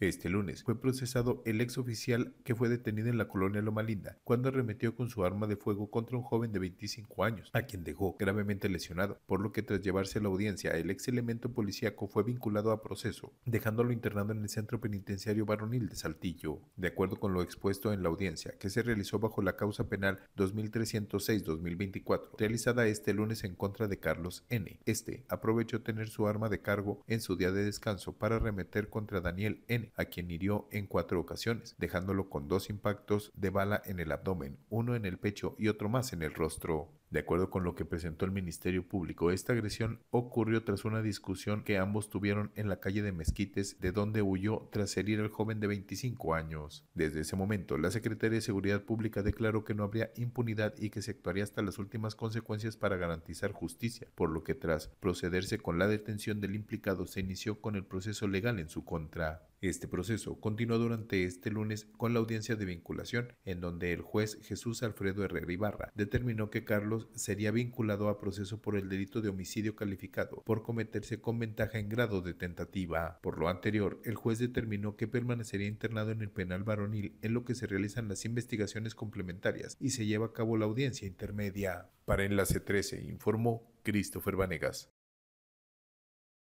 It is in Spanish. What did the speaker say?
Este lunes fue procesado el ex oficial que fue detenido en la colonia Loma Linda cuando arremetió con su arma de fuego contra un joven de 25 años, a quien dejó gravemente lesionado, por lo que tras llevarse a la audiencia, el ex elemento policíaco fue vinculado a proceso, dejándolo internado en el centro penitenciario varonil de Saltillo. De acuerdo con lo expuesto en la audiencia, que se realizó bajo la causa penal 2306-2024, realizada este lunes en contra de Carlos N. Este aprovechó tener su arma de cargo en su día de descanso para arremeter contra Daniel N a quien hirió en cuatro ocasiones, dejándolo con dos impactos de bala en el abdomen, uno en el pecho y otro más en el rostro. De acuerdo con lo que presentó el Ministerio Público, esta agresión ocurrió tras una discusión que ambos tuvieron en la calle de Mezquites, de donde huyó tras herir al joven de 25 años. Desde ese momento, la Secretaría de Seguridad Pública declaró que no habría impunidad y que se actuaría hasta las últimas consecuencias para garantizar justicia, por lo que tras procederse con la detención del implicado se inició con el proceso legal en su contra. Este proceso continuó durante este lunes con la audiencia de vinculación, en donde el juez Jesús Alfredo Herrera Ibarra determinó que Carlos sería vinculado a proceso por el delito de homicidio calificado por cometerse con ventaja en grado de tentativa. Por lo anterior, el juez determinó que permanecería internado en el penal varonil en lo que se realizan las investigaciones complementarias y se lleva a cabo la audiencia intermedia. Para Enlace 13 informó Christopher Vanegas.